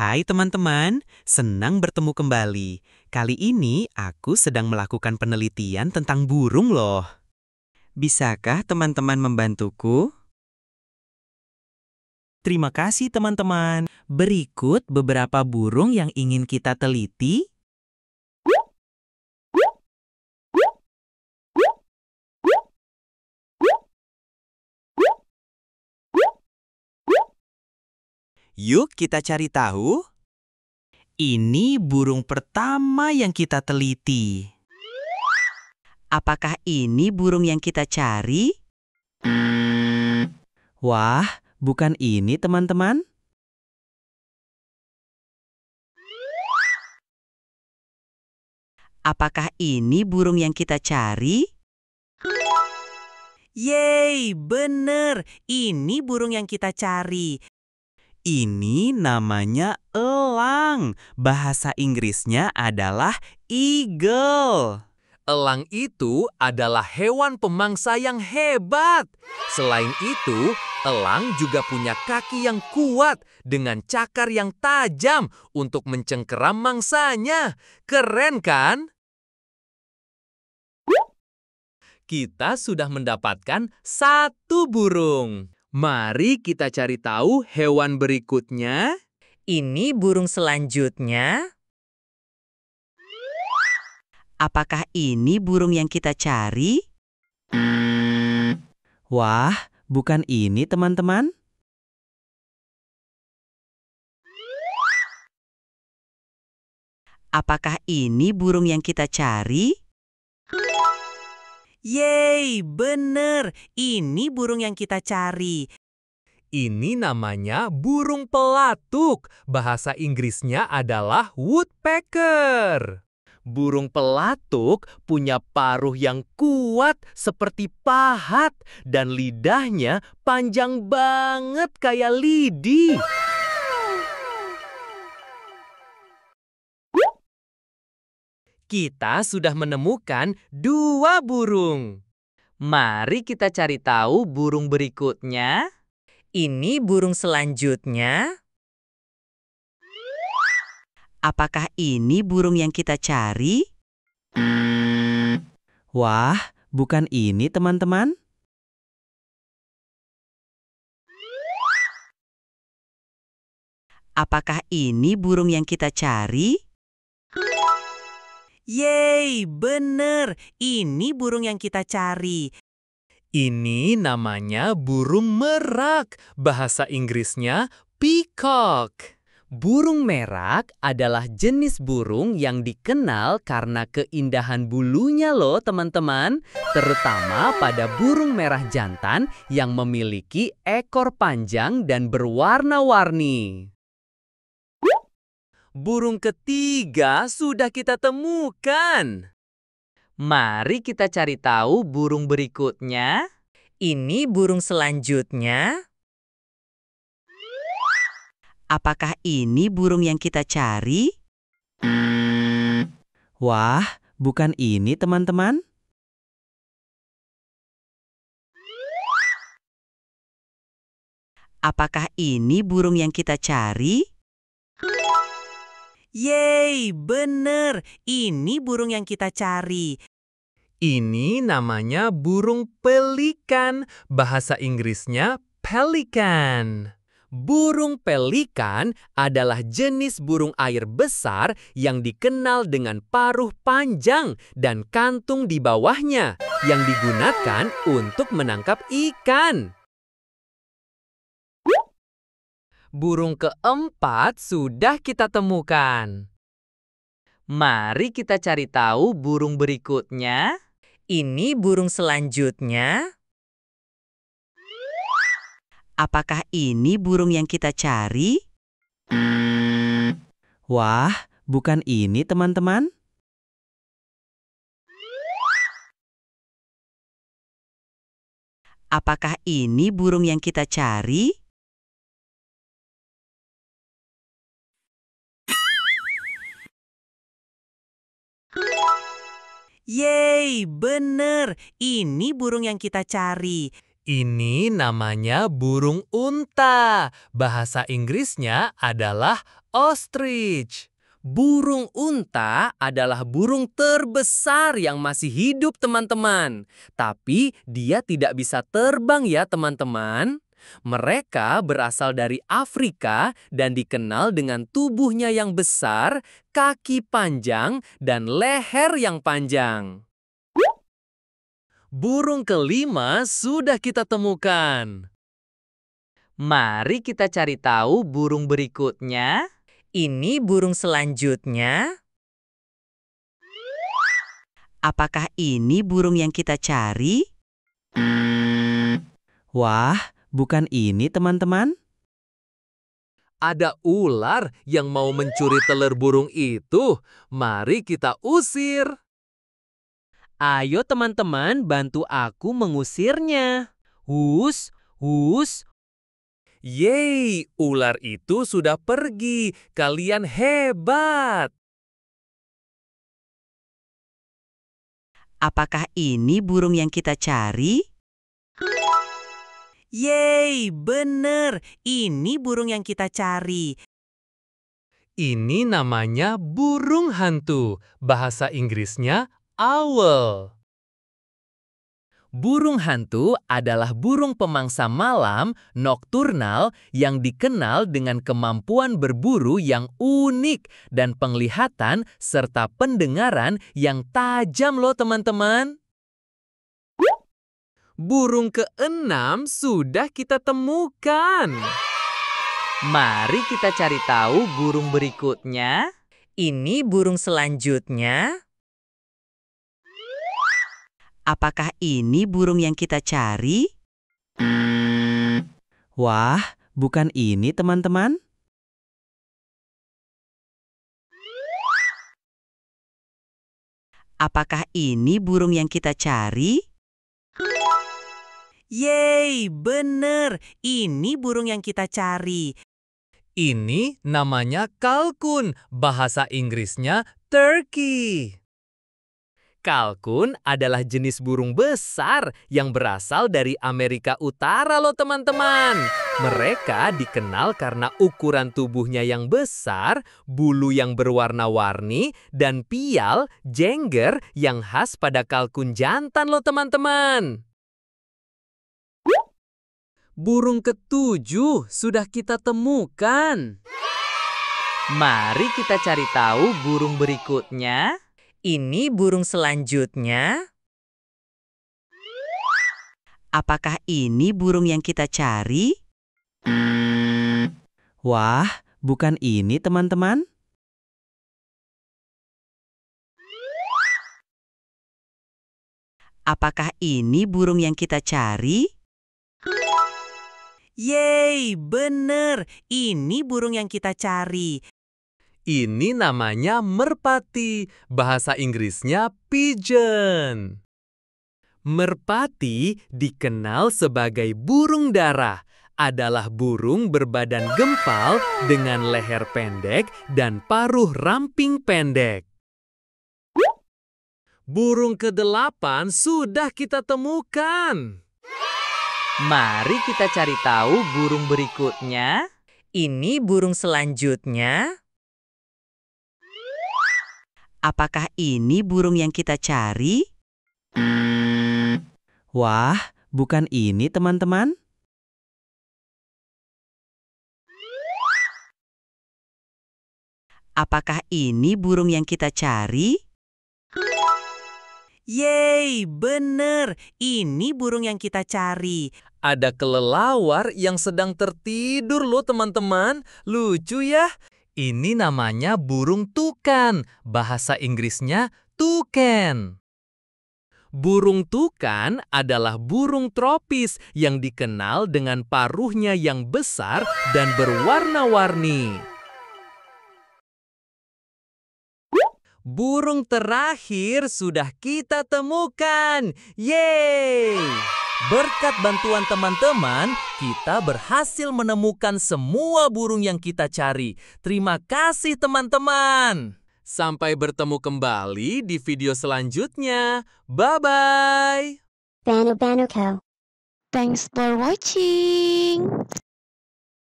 Hai teman-teman, senang bertemu kembali. Kali ini aku sedang melakukan penelitian tentang burung loh. Bisakah teman-teman membantuku? Terima kasih teman-teman. Berikut beberapa burung yang ingin kita teliti Yuk kita cari tahu. Ini burung pertama yang kita teliti. Apakah ini burung yang kita cari? Wah, bukan ini teman-teman. Apakah ini burung yang kita cari? Yeay, bener! Ini burung yang kita cari. Ini namanya elang. Bahasa Inggrisnya adalah eagle. Elang itu adalah hewan pemangsa yang hebat. Selain itu, elang juga punya kaki yang kuat dengan cakar yang tajam untuk mencengkeram mangsanya. Keren kan? Kita sudah mendapatkan satu burung. Mari kita cari tahu hewan berikutnya. Ini burung selanjutnya. Apakah ini burung yang kita cari? Wah, bukan ini teman-teman. Apakah ini burung yang kita cari? Yeay, bener. Ini burung yang kita cari. Ini namanya burung pelatuk. Bahasa Inggrisnya adalah woodpecker. Burung pelatuk punya paruh yang kuat seperti pahat dan lidahnya panjang banget kayak lidi. Wow. kita sudah menemukan dua burung. Mari kita cari tahu burung berikutnya. Ini burung selanjutnya. Apakah ini burung yang kita cari? Wah, bukan ini teman-teman. Apakah ini burung yang kita cari? Yeay, bener. Ini burung yang kita cari. Ini namanya burung merak, bahasa Inggrisnya peacock. Burung merak adalah jenis burung yang dikenal karena keindahan bulunya loh teman-teman. Terutama pada burung merah jantan yang memiliki ekor panjang dan berwarna-warni burung ketiga sudah kita temukan. Mari kita cari tahu burung berikutnya. Ini burung selanjutnya. Apakah ini burung yang kita cari? Wah, bukan ini teman-teman. Apakah ini burung yang kita cari? Yeay, bener. Ini burung yang kita cari. Ini namanya burung pelikan. Bahasa Inggrisnya pelikan. Burung pelikan adalah jenis burung air besar yang dikenal dengan paruh panjang dan kantung di bawahnya yang digunakan untuk menangkap ikan. burung keempat sudah kita temukan. Mari kita cari tahu burung berikutnya. Ini burung selanjutnya. Apakah ini burung yang kita cari? Wah, bukan ini teman-teman. Apakah ini burung yang kita cari? Yeay, bener. Ini burung yang kita cari. Ini namanya burung unta. Bahasa Inggrisnya adalah ostrich. Burung unta adalah burung terbesar yang masih hidup, teman-teman. Tapi dia tidak bisa terbang ya, teman-teman. Mereka berasal dari Afrika dan dikenal dengan tubuhnya yang besar, kaki panjang, dan leher yang panjang. Burung kelima sudah kita temukan. Mari kita cari tahu burung berikutnya. Ini burung selanjutnya. Apakah ini burung yang kita cari? Wah, Bukan ini, teman-teman? Ada ular yang mau mencuri telur burung itu. Mari kita usir. Ayo teman-teman bantu aku mengusirnya. Hus, hus. Yeay, ular itu sudah pergi. Kalian hebat. Apakah ini burung yang kita cari? Yeay, bener. Ini burung yang kita cari. Ini namanya burung hantu. Bahasa Inggrisnya owl. Burung hantu adalah burung pemangsa malam nokturnal yang dikenal dengan kemampuan berburu yang unik dan penglihatan serta pendengaran yang tajam loh teman-teman burung keenam sudah kita temukan. Mari kita cari tahu burung berikutnya. Ini burung selanjutnya. Apakah ini burung yang kita cari? Wah, bukan ini teman-teman. Apakah ini burung yang kita cari? Yeay, bener. Ini burung yang kita cari. Ini namanya kalkun, bahasa Inggrisnya turkey. Kalkun adalah jenis burung besar yang berasal dari Amerika Utara loh teman-teman. Mereka dikenal karena ukuran tubuhnya yang besar, bulu yang berwarna-warni, dan pial, jengger yang khas pada kalkun jantan loh teman-teman burung ketujuh sudah kita temukan. Mari kita cari tahu burung berikutnya. Ini burung selanjutnya. Apakah ini burung yang kita cari? Wah, bukan ini teman-teman. Apakah ini burung yang kita cari? Yeay, bener. Ini burung yang kita cari. Ini namanya merpati, bahasa Inggrisnya pigeon. Merpati dikenal sebagai burung darah, adalah burung berbadan gempal dengan leher pendek dan paruh ramping pendek. Burung kedelapan sudah kita temukan. Mari kita cari tahu burung berikutnya. Ini burung selanjutnya. Apakah ini burung yang kita cari? Wah, bukan ini teman-teman. Apakah ini burung yang kita cari? Yeay, bener! Ini burung yang kita cari. Ada kelelawar yang sedang tertidur loh teman-teman. Lucu ya. Ini namanya burung tukan. Bahasa Inggrisnya tukan. Burung tukan adalah burung tropis yang dikenal dengan paruhnya yang besar dan berwarna-warni. burung terakhir sudah kita temukan. Yeay! Berkat bantuan teman-teman, kita berhasil menemukan semua burung yang kita cari. Terima kasih teman-teman. Sampai bertemu kembali di video selanjutnya. Bye-bye. Thanks for watching.